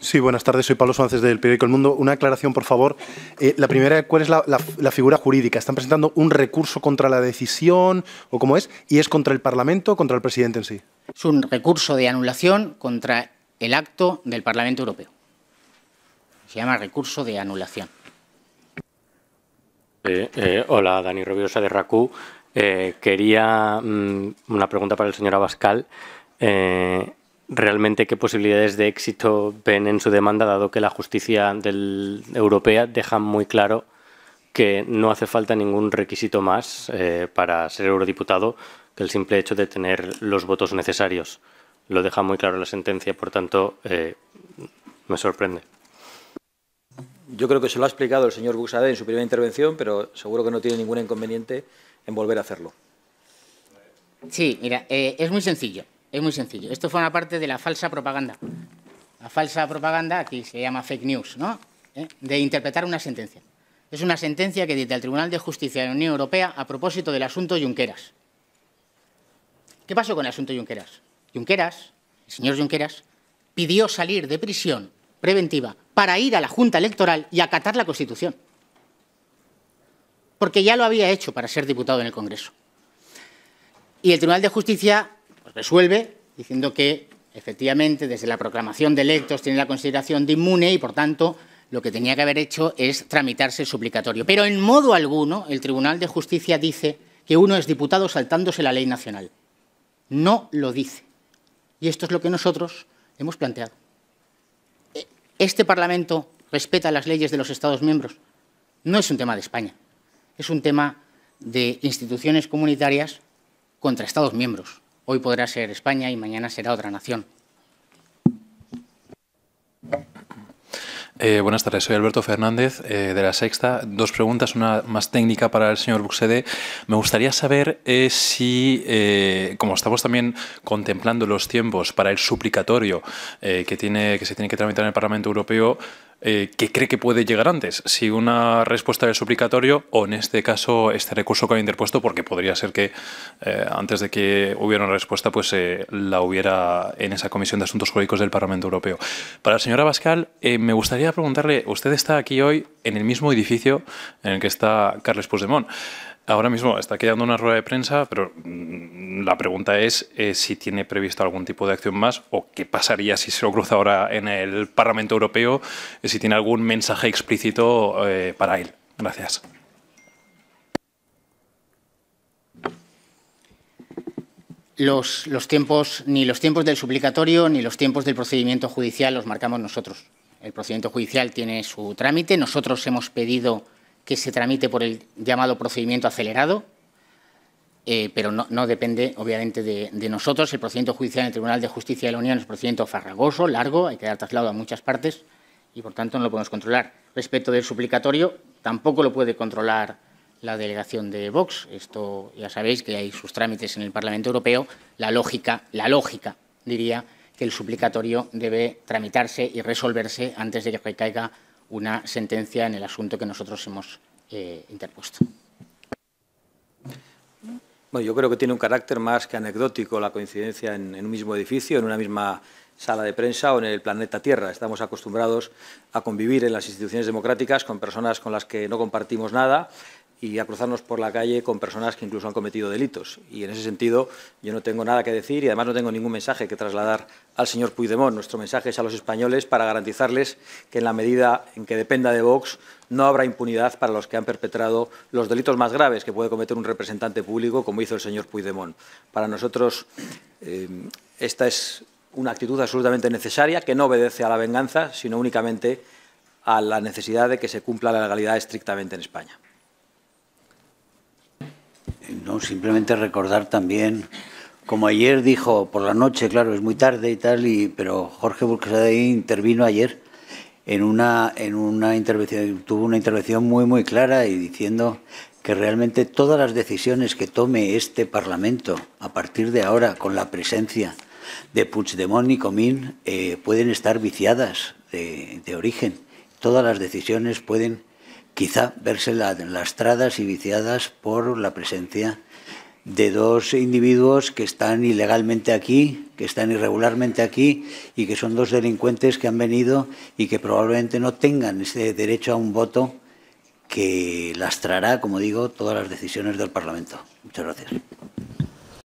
Sí, buenas tardes. Soy Pablo Suárez del periódico El Mundo. Una aclaración, por favor. Eh, la primera, ¿cuál es la, figura jurídica? ¿Están presentando un recurso contra la decisión o cómo es? ¿Y es contra el Parlamento o contra el presidente en sí? Es un recurso de anulación contra el acto del Parlamento Europeo. Se llama recurso de anulación. Eh, eh, hola, Dani Robiosa de RACU. quería mm, una pregunta para el señor Abascal. Eh, realmente qué posibilidades de éxito ven en su demanda, dado que la justicia europea deja muy claro que no hace falta ningún requisito más eh, para ser eurodiputado que el simple hecho de tener los votos necesarios. Lo deja muy claro la sentencia, por tanto, eh, me sorprende. Yo creo que se lo ha explicado el señor Buxade en su primera intervención, pero seguro que no tiene ningún inconveniente en volver a hacerlo. Sí, mira, eh, es muy sencillo. Es muy sencillo. Esto fue una parte de la falsa propaganda. La falsa propaganda, aquí se llama fake news, ¿no? ¿Eh? De interpretar una sentencia. Es una sentencia que dice el Tribunal de Justicia de la Unión Europea a propósito del asunto Junqueras. ¿Qué pasó con el asunto Junqueras? Junqueras, el señor Junqueras, pidió salir de prisión preventiva para ir a la Junta Electoral y acatar la Constitución. Porque ya lo había hecho para ser diputado en el Congreso. Y el Tribunal de Justicia resuelve diciendo que efectivamente desde la proclamación de electos tiene la consideración de inmune y por tanto lo que tenía que haber hecho es tramitarse el suplicatorio. Pero en modo alguno el Tribunal de Justicia dice que uno es diputado saltándose la ley nacional. No lo dice. Y esto es lo que nosotros hemos planteado. E, este Parlamento respeta las leyes de los Estados miembros. No es un tema de España, es un tema de instituciones comunitarias contra Estados miembros. Hoy podrá ser España y mañana será otra nación. Eh, buenas tardes, soy Alberto Fernández eh, de La Sexta. Dos preguntas, una más técnica para el señor Buxede. Me gustaría saber eh, si, como estamos también contemplando los tiempos para el suplicatorio que, tiene, que se tiene que tramitar en el Parlamento Europeo, eh, ¿qué cree que puede llegar antes? Si una respuesta del suplicatorio o en este caso este recurso que ha interpuesto, porque podría ser que eh, antes de que hubiera una respuesta, pues eh, la hubiera en esa Comisión de Asuntos Jurídicos del Parlamento Europeo. Para la señora Bascal, me gustaría preguntarle, usted está aquí hoy en el mismo edificio en el que está Carles Puigdemont. Ahora mismo está quedando una rueda de prensa, pero mm, la pregunta es eh, si tiene previsto algún tipo de acción más o qué pasaría si se lo cruza ahora en el Parlamento Europeo, eh, si tiene algún mensaje explícito eh, para él. Gracias. los tiempos, ni los tiempos del suplicatorio ni los tiempos del procedimiento judicial los marcamos nosotros. El procedimiento judicial tiene su trámite. Nosotros hemos pedido que se tramite por el llamado procedimiento acelerado, eh, pero no, depende, obviamente, de, nosotros. El procedimiento judicial en el Tribunal de Justicia de la Unión es un procedimiento farragoso, largo, hay que dar traslado a muchas partes y, por tanto, no lo podemos controlar. Respecto del suplicatorio, tampoco lo puede controlar la delegación de Vox. Esto ya sabéis que hay sus trámites en el Parlamento Europeo. La lógica, la lógica, diría, que el suplicatorio debe tramitarse y resolverse antes de que caiga una sentencia en el asunto que nosotros hemos eh, interpuesto. Bueno, yo creo que tiene un carácter más que anecdótico la coincidencia en un mismo edificio, en una misma sala de prensa o en el planeta Tierra. Estamos acostumbrados a convivir en las instituciones democráticas con personas con las que no compartimos nada, y a cruzarnos por la calle con personas que incluso han cometido delitos. Y en ese sentido yo no tengo nada que decir y además no tengo ningún mensaje que trasladar al señor Puigdemont. Nuestro mensaje es a los españoles para garantizarles que en la medida en que dependa de Vox no habrá impunidad para los que han perpetrado los delitos más graves que puede cometer un representante público como hizo el señor Puigdemont. Para nosotros eh, esta es una actitud absolutamente necesaria que no obedece a la venganza sino únicamente a la necesidad de que se cumpla la legalidad estrictamente en España simplemente recordar también, como ayer dijo, por la noche, claro, es muy tarde y tal, y, pero Jorge Burkesadei intervino ayer en una, en una intervención, tuvo una intervención muy, muy clara y diciendo que realmente todas las decisiones que tome este Parlamento a partir de ahora con la presencia de Puigdemont y Comín eh, pueden estar viciadas de origen. Todas las decisiones pueden quizá verse lastradas y viciadas por la presencia de dos individuos que están ilegalmente aquí, que están irregularmente aquí y que son dos delincuentes que han venido y que probablemente no tengan ese derecho a un voto que lastrará, como digo, todas las decisiones del Parlamento. Muchas gracias.